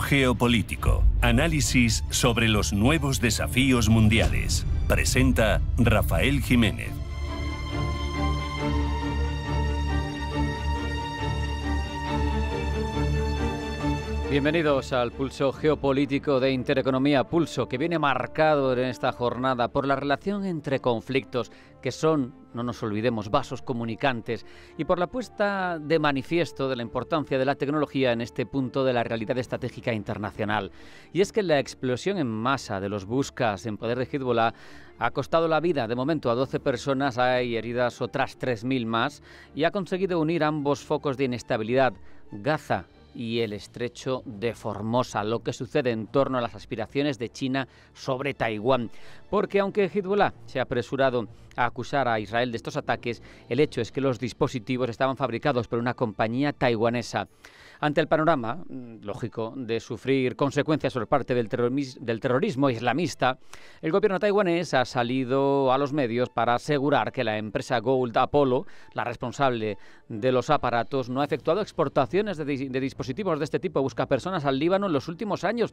geopolítico. Análisis sobre los nuevos desafíos mundiales. Presenta Rafael Jiménez. Bienvenidos al pulso geopolítico de Intereconomía, pulso que viene marcado en esta jornada por la relación entre conflictos, que son, no nos olvidemos, vasos comunicantes, y por la puesta de manifiesto de la importancia de la tecnología en este punto de la realidad estratégica internacional. Y es que la explosión en masa de los buscas en poder de Hezbollah ha costado la vida de momento a 12 personas, hay heridas otras 3.000 más, y ha conseguido unir ambos focos de inestabilidad, Gaza y el estrecho de Formosa, lo que sucede en torno a las aspiraciones de China sobre Taiwán. Porque aunque Hezbollah se ha apresurado a acusar a Israel de estos ataques, el hecho es que los dispositivos estaban fabricados por una compañía taiwanesa. Ante el panorama, mm, lógico, de sufrir consecuencias por parte del, terrorismo islamista, el gobierno taiwanés ha salido a los medios para asegurar que la empresa Gold Apollo, la responsable de los aparatos, no ha efectuado exportaciones de, dispositivos de este tipo a busca personas al Líbano en los últimos años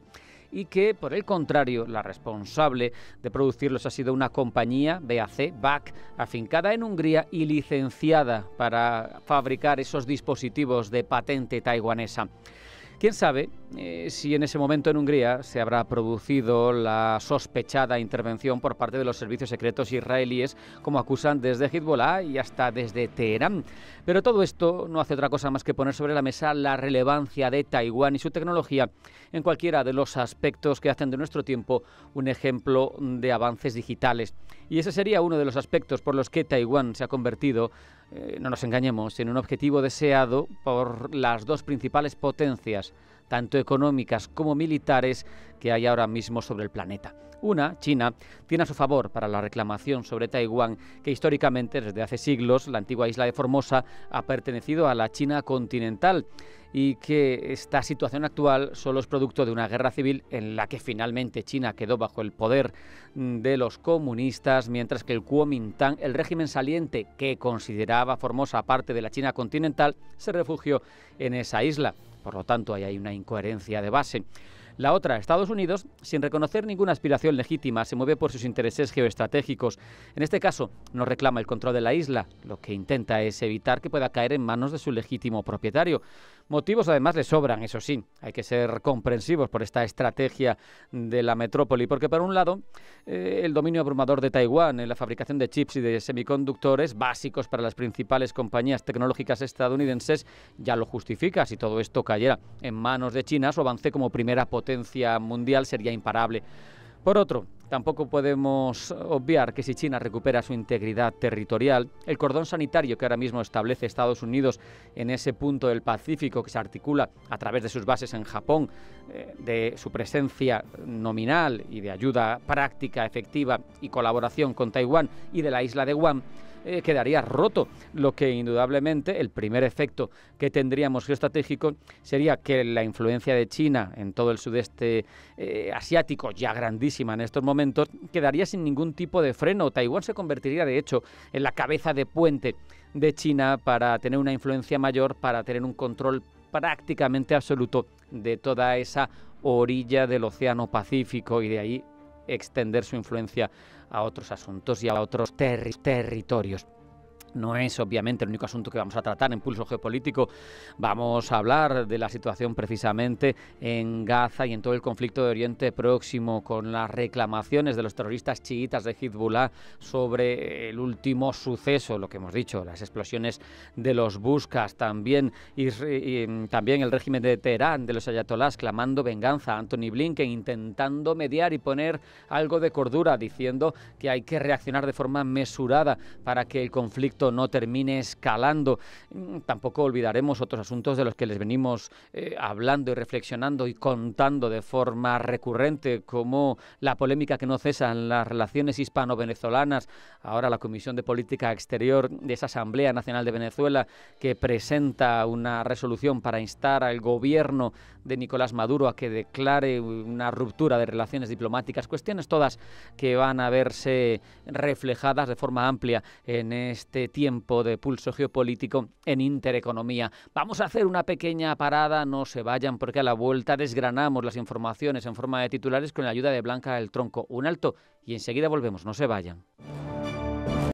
y que, por el contrario, la responsable de producirlos ha sido una compañía, BAC, BAC, afincada en Hungría y licenciada para fabricar esos dispositivos de patente taiwanesa. Quién sabe eh, si en ese momento en Hungría se habrá producido la sospechada intervención por parte de los servicios secretos israelíes, como acusan desde Hezbollah y hasta desde Teherán. Pero todo esto no hace otra cosa más que poner sobre la mesa la relevancia de Taiwán y su tecnología en cualquiera de los aspectos que hacen de nuestro tiempo un ejemplo de avances digitales. Y ese sería uno de los aspectos por los que Taiwán se ha convertido eh, no nos engañemos, en un objetivo deseado por las dos principales potencias tanto económicas como militares, que hay ahora mismo sobre el planeta. Una, China, tiene a su favor para la reclamación sobre Taiwán, que históricamente, desde hace siglos, la antigua isla de Formosa ha pertenecido a la China continental y que esta situación actual solo es producto de una guerra civil en la que finalmente China quedó bajo el poder mm, de los comunistas, mientras que el Kuomintang, el régimen saliente que consideraba Formosa parte de la China continental, se refugió en esa isla. Por lo tanto, ahí hay una incoherencia de base. La otra, Estados Unidos, sin reconocer ninguna aspiración legítima, se mueve por sus intereses geoestratégicos. En este caso, no reclama el control de la isla, lo que intenta es evitar que pueda caer en manos de su legítimo propietario. Motivos además le sobran, eso sí, hay que ser comprensivos por esta estrategia de la metrópoli, porque por un lado eh, el dominio abrumador de Taiwán en la fabricación de chips y de semiconductores básicos para las principales compañías tecnológicas estadounidenses ya lo justifica. Si todo esto cayera en manos de China, su avance como primera potencia mundial sería imparable. Por otro, Tampoco podemos obviar que si China recupera su integridad territorial, el cordón sanitario que ahora mismo establece Estados Unidos en ese punto del Pacífico que se articula a través de sus bases en Japón, eh, de su presencia nominal y de ayuda práctica, efectiva y colaboración con Taiwán y de la isla de Guam, eh, quedaría roto, lo que indudablemente el primer efecto que tendríamos geoestratégico sería que la influencia de China en todo el sudeste eh, asiático, ya grandísima en estos momentos, quedaría sin ningún tipo de freno. Taiwán se convertiría, de hecho, en la cabeza de puente de China para tener una influencia mayor, para tener un control prácticamente absoluto de toda esa orilla del Océano Pacífico y de ahí extender su influencia a otros asuntos y a otros territorios. No es obviamente el único asunto que vamos a tratar en Pulso Geopolítico. Vamos a hablar de la situación precisamente en Gaza y en todo el conflicto de Oriente Próximo con las reclamaciones de los terroristas chiitas de Hezbollah sobre el último suceso, lo que hemos dicho, las explosiones de los Buscas, también, y, em, también el régimen de Teherán, de los ayatolás, clamando venganza. Anthony Blinken intentando mediar y poner algo de cordura, diciendo que hay que reaccionar de forma mesurada para que el conflicto no termine escalando. Mm, tampoco olvidaremos otros asuntos de los que les venimos eh, hablando y reflexionando y contando de forma recurrente, como la polémica que no cesa en las relaciones hispano-venezolanas. Ahora la Comisión de Política Exterior de esa Asamblea Nacional de Venezuela que presenta una resolución para instar al gobierno de Nicolás Maduro a que declare una ruptura de relaciones diplomáticas, cuestiones todas que van a verse reflejadas de forma amplia en este tiempo de pulso geopolítico en Intereconomía. Vamos a hacer una pequeña parada, no se vayan porque a la vuelta desgranamos las informaciones en forma de titulares con la ayuda de Blanca del Tronco. Un alto y enseguida volvemos, no se vayan.